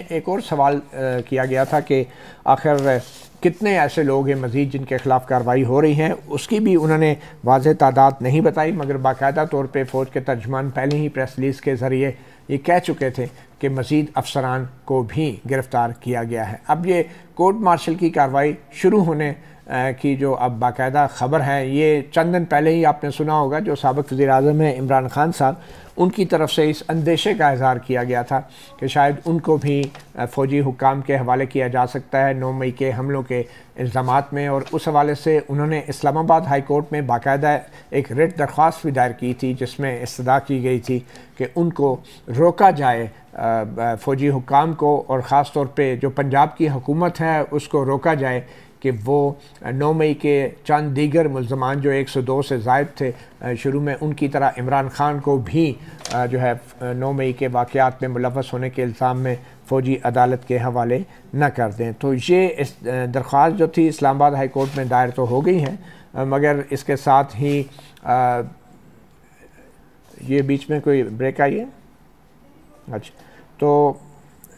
एक और सवाल आ, किया गया था कि आखिर कितने ऐसे लोग हैं मज़ीद जिनके ख़िलाफ़ कार्रवाई हो रही है उसकी भी उन्होंने वाज तादाद नहीं बताई मगर बाकायदा तौर पर फ़ौज के तर्जमान पहले ही प्रेस रिलीज़ के ज़रिए ये कह चुके थे कि मज़ीद अफसरान को भी गिरफ़्तार किया गया है अब ये कोर्ट मार्शल की कार्रवाई शुरू होने की जो अब बाकायदा ख़बर है ये चंद दिन पहले ही आपने सुना होगा जो सबक वज़ी अजम है इमरान खान साहब उनकी तरफ से इस अंदेशे का इजहार किया गया था कि शायद उनको भी फ़ौजी हुकाम के हवाले किया जा सकता है नौ मई के हमलों के इल्ज़ाम में और उस हवाले से उन्होंने इस्लामाबाद हाई कोर्ट में बाकायदा एक रिट दरख्वास्त भी दायर की थी जिसमें इस्तदा की गई थी कि उनको रोका जाए फ़ौजी हुकाम को और ख़ास तौर पर जो पंजाब की हुकूमत है उसको रोका जाए कि वो नौ मई के चंद दीगर मुलजमान जो 102 से जायद थे शुरू में उनकी तरह इमरान खान को भी जो है नौ मई के वाक़ात में मुलवस होने के इल्ज़ाम में फ़ौजी अदालत के हवाले न कर दें तो ये इस दरख्वास्त जो थी इस्लामाबाद हाई कोर्ट में दायर तो हो गई है मगर इसके साथ ही आ, ये बीच में कोई ब्रेक आई है अच्छा तो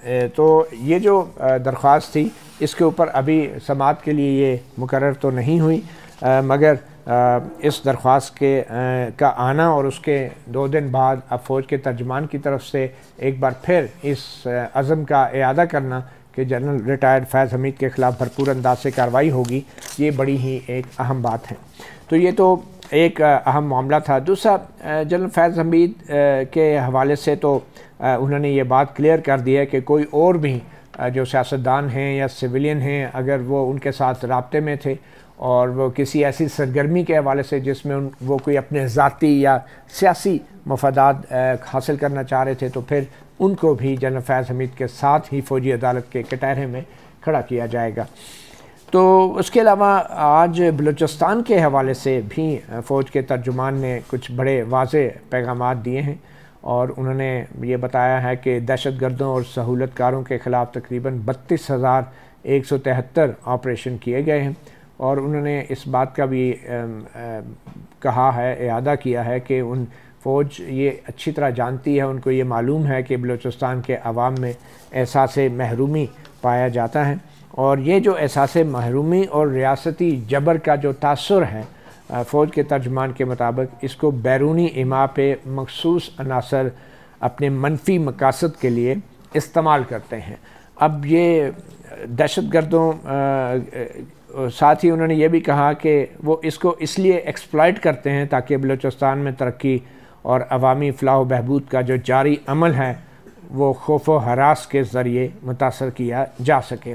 तो ये जो दरख्वास्त थी इसके ऊपर अभी समात के लिए ये मुकर तो नहीं हुई आ, मगर आ, इस दरख्वास के आ, का आना और उसके दो दिन बाद अब फौज के तर्जमान की तरफ से एक बार फिर इस अज़म का अदा करना कि जनरल रिटायर्ड फैज़ हमीद के ख़िलाफ़ भरपूर अंदाज से कार्रवाई होगी ये बड़ी ही एक अहम बात है तो ये तो एक अहम मामला था दूसरा जनरल फैज़ हमीद के हवाले से तो उन्होंने ये बात क्लियर कर दी है कि कोई और भी जो सियासतदान हैं या सिविलियन हैं अगर वो उनके साथ रबते में थे और वो किसी ऐसी सरगर्मी के हवाले से जिसमें उन वो कोई अपने ज़ाती या सियासी मफादात हासिल करना चाह रहे थे तो फिर उनको भी जनरल फैज़ हमीद के साथ ही फ़ौजी अदालत के कटहरे में खड़ा किया जाएगा तो उसके अलावा आज बलूचिस्तान के हवाले से भी फ़ौज के तर्जुमान ने कुछ बड़े वाज पैगाम दिए हैं और उन्होंने ये बताया है कि दहशत गर्दों और सहूलतकारों के ख़िलाफ़ तकरीबन बत्तीस हज़ार एक सौ तिहत्तर ऑपरेशन किए गए हैं और उन्होंने इस बात का भी आ, आ, कहा है अदा किया है कि उन फ़ौज ये अच्छी तरह जानती है उनको ये मालूम है कि बलूचिस्तान के आवाम में एहसास महरूमी पाया जाता है और ये जो एहसास महरूमी और रियासती जबर का जो तासर है फ़ौज के तर्जमान के मुताबिक इसको बैरूनी इमा पे मखसूस अनासर अपने मनफी मकासद के लिए इस्तेमाल करते हैं अब ये दहशत गर्दों साथ ही उन्होंने ये भी कहा कि वो इसको इसलिए एक्सप्लाइट करते हैं ताकि बलूचिस्तान में तरक्की और अवामी फ़लाह बहबूद का जो जारी अमल है वो खौफ व हरास के ज़रिए मुतासर किया जा सके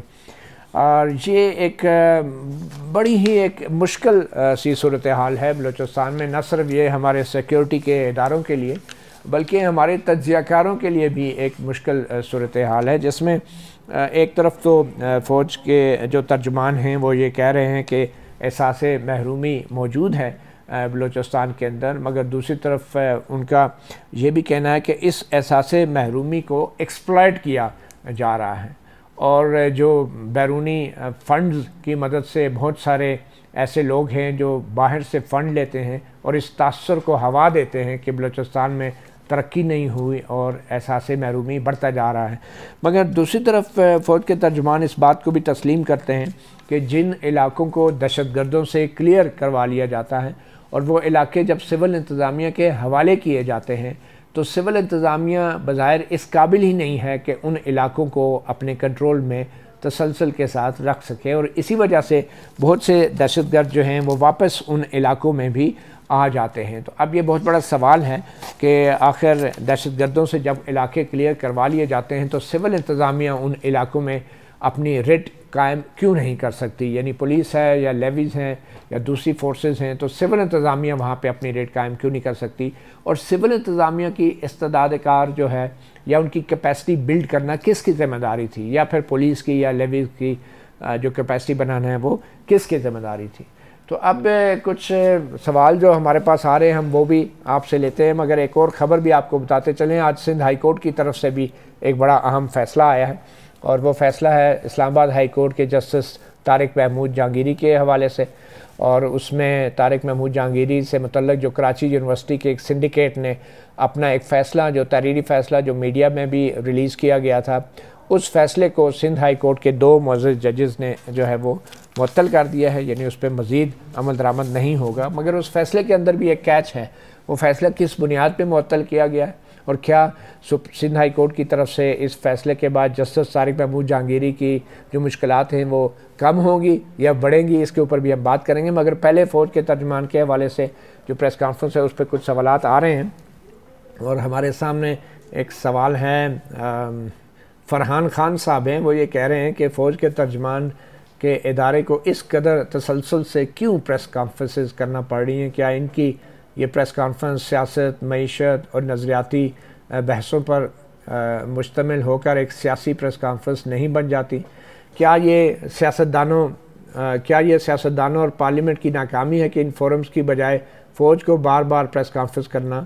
और ये एक बड़ी ही एक मुश्किल सी सूरत हाल है बलूचिस्तान में न सिर्फ ये हमारे सिक्योरिटी के इदारों के लिए बल्कि हमारे तजियाकारों के लिए भी एक मुश्किल सूरत हाल है जिसमें एक तरफ तो फ़ौज के जो तर्जमान हैं वो ये कह रहे हैं कि एहसास महरूमी मौजूद है बलूचिस्तान के अंदर मगर दूसरी तरफ उनका ये भी कहना है कि इस एहसास महरूमी को एक्सप्लाइट किया जा रहा है और जो बैरूनी फंड्स की मदद से बहुत सारे ऐसे लोग हैं जो बाहर से फ़ंड लेते हैं और इस तासर को हवा देते हैं कि बलूचिस्तान में तरक्की नहीं हुई और एहसास महरूमी बढ़ता जा रहा है मगर दूसरी तरफ फ़ौज के तर्जमान इस बात को भी तस्लीम करते हैं कि जिन इलाकों को दहशत गर्दों से क्लियर करवा लिया जाता है और वो इलाके जब सिविल इंतज़ामिया के हवाले किए जाते हैं तो सिविल इंतज़ामिया बज़ाहिर इस काबिल ही नहीं है कि उन इलाकों को अपने कंट्रोल में तसलसल के साथ रख सके और इसी वजह से बहुत से दहशत गर्द जो हैं वो वापस उन इलाकों में भी आ जाते हैं तो अब ये बहुत बड़ा सवाल है कि आखिर दहशत गर्दों से जब इलाके क्लियर करवा लिए जाते हैं तो सिविल इंतज़ामिया उन इलाकों में अपनी रेट कायम क्यों नहीं कर सकती यानी पुलिस है या लेवीज़ हैं या दूसरी फोर्सेस हैं तो सिविल इंतज़ामिया वहाँ पे अपनी रेट कायम क्यों नहीं कर सकती और सिविल इंतज़ामिया की इस्तदादकार जो है या उनकी कैपेसिटी बिल्ड करना किसकी ज़िम्मेदारी थी या फिर पुलिस की या लेवीज़ की जो कैपेसिटी बनाना है वो किसकी ज़िम्मेदारी थी तो अब कुछ सवाल जो हमारे पास आ रहे हैं हम वो भी आपसे लेते हैं मगर एक और ख़बर भी आपको बताते चलें आज सिंध हाई कोर्ट की तरफ से भी एक बड़ा अहम फ़ैसला आया है और वो फैसला है इस्लामाबाद हाई कोर्ट के जस्टिस तारिक महमूद जहांगीरी के हवाले से और उसमें तारिक महमूद जहांगीरी से मतलब जो कराची यूनिवर्सिटी के एक सिंडिकेट ने अपना एक फ़ैसला जो तहरीरी फ़ैसला जो मीडिया में भी रिलीज़ किया गया था उस फैसले को सिंध हाई कोर्ट के दो मज़ जजेस ने जो है वो मअतल कर दिया है यानी उस पर मज़ीद अमल दरामद नहीं होगा मगर उस फैसले के अंदर भी एक कैच है वो फैसला किस बुनियाद पर मअतल किया गया है और क्या सिंध हाई कोर्ट की तरफ से इस फैसले के बाद जस्टिस तारिक महमूद जहांगीरी की जो मुश्किल हैं वो कम होंगी या बढ़ेंगी इसके ऊपर भी हम बात करेंगे मगर पहले फ़ौज के तर्जमान के हवाले से जो प्रेस कॉन्फ्रेंस है उस पर कुछ सवाल आ रहे हैं और हमारे सामने एक सवाल है फ़रहान खान साहब हैं वो ये कह रहे हैं कि फ़ौज के तर्जमान के इदारे को इस कदर तसलसल से क्यों प्रेस कॉन्फ्रेंस करना पड़ रही हैं क्या इनकी ये प्रेस कॉन्फ्रेंस सियासत मीशत और नज़रियाती बहसों पर मुश्तमिल होकर एक सियासी प्रेस कॉन्फ्रेंस नहीं बन जाती क्या ये सियासतदानों क्या ये सियासतदानों और पार्लियामेंट की नाकामी है कि इन फोरम्स की बजाय फ़ौज को बार बार प्रेस कॉन्फ्रेंस करना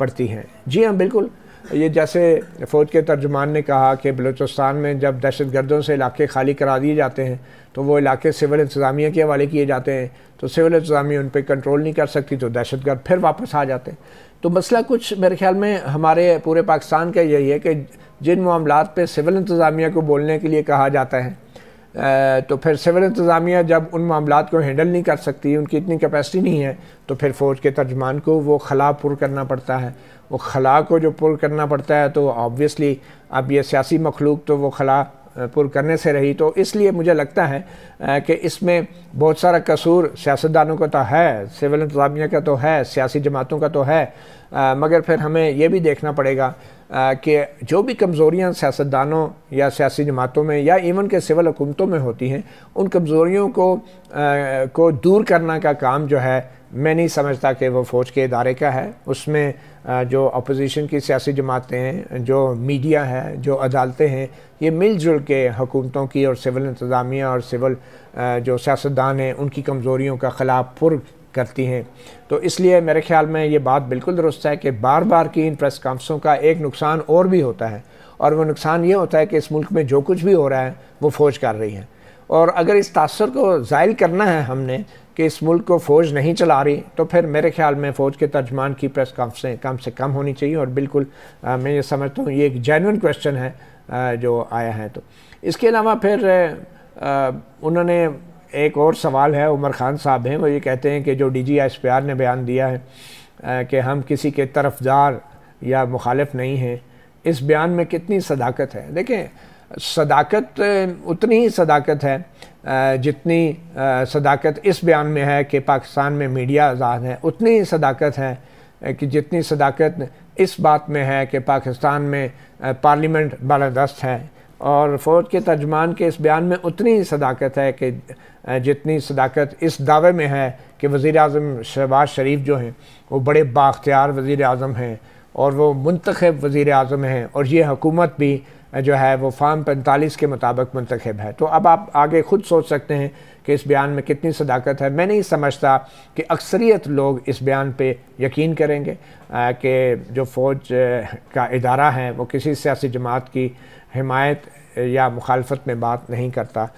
पड़ती है जी हाँ बिल्कुल ये जैसे फ़ौज के तर्जुमान ने कहा कि बलूचिस्तान में जब दहशत गर्दों से इलाके खाली करा दिए जाते हैं तो वो इलाके सिविल इंतज़ामिया के हवाले किए जाते हैं तो सिविल इंतज़ामिया उन पर कंट्रोल नहीं कर सकती तो दहशत गर्द फिर वापस आ जाते हैं तो मसला कुछ मेरे ख्याल में हमारे पूरे पाकिस्तान का यही है कि जिन मामला पर सिविल इंतज़ामिया को बोलने के लिए कहा जाता है तो फिर सिविल इंतज़ामिया जब उन मामला को हैंडल नहीं कर सकती उनकी इतनी कैपेसिटी नहीं है तो फिर फ़ौज के तर्जमान को वो खला पुर करना पड़ता है वो खला को जो पुर करना पड़ता है तो ऑब्वियसली अब ये सियासी मखलूक तो वो खला पुर करने से रही तो इसलिए मुझे लगता है कि इसमें बहुत सारा कसूर सियासतदानों का तो है सिविल इंतजामिया का तो है सियासी जमातों का तो है मगर फिर हमें ये भी देखना पड़ेगा कि जो भी कमज़ोरियाँ सियासतदानों या सियासी जमातों में या इवन के सिविल हुकूमतों में होती हैं उन कमज़ोरियों को आ, को दूर करना का काम जो है मैं नहीं समझता कि वो फ़ौज के इदारे का है उसमें जो अपोजिशन की सियासी जमातें हैं जो मीडिया है जो अदालतें हैं ये मिलजुल के हुकूमतों की और सिविल इंतज़ामिया और सिविल जो सियासतदान हैं उनकी कमज़ोरियों का खिलाफ पुर करती हैं तो इसलिए मेरे ख्याल में ये बात बिल्कुल दुरुस्त है कि बार बार की इन प्रेस कॉन्फ्रेंसों का एक नुकसान और भी होता है और वह नुकसान ये होता है कि इस मुल्क में जो कुछ भी हो रहा है वो फ़ौज कर रही है और अगर इस तासर को ज़ायल करना है हमने कि इस मुल्क को फ़ौज नहीं चला रही तो फिर मेरे ख्याल में फ़ौज के तर्जमान की प्रेस कॉन्फ्रेंस कम से कम होनी चाहिए और बिल्कुल आ, मैं ये समझता हूँ ये एक जैनवन क्वेश्चन है आ, जो आया है तो इसके अलावा फिर आ, उन्होंने एक और सवाल है उमर ख़ान साहब हैं वो ये कहते हैं कि जो D G S P R ने बयान दिया है आ, कि हम किसी के तरफदार या मुखालफ नहीं हैं इस बयान में कितनी सदाकत है देखें सदाकत उतनी ही सदाकत है जितनी सदाकत इस बयान में है कि पाकिस्तान में मीडिया आज़ाद है उतनी ही सदाकत है कि जितनी सदाकत इस बात में है कि पाकिस्तान में पार्लियामेंट बालादस्त है और फ़ौज के तर्जमान के इस बयान में उतनी ही सदाकत है कि जितनी सदाकत इस दावे में है कि वज़ी अजम शहबाज शरीफ जो हैं वो बड़े बाख्तियार वज़ी अजम हैं और वो मंतखब वज़ी अजम हैं और ये हुकूमत भी जो है वो फार्म पैंतालीस के मुताबिक मंतखब है तो अब आप आगे खुद सोच सकते हैं कि इस बयान में कितनी सदाकत है मैं नहीं समझता कि अक्सरियत लोग इस बयान पे यकीन करेंगे कि जो फ़ौज का इदारा है वो किसी सियासी जमात की हिमायत या मुखालफत में बात नहीं करता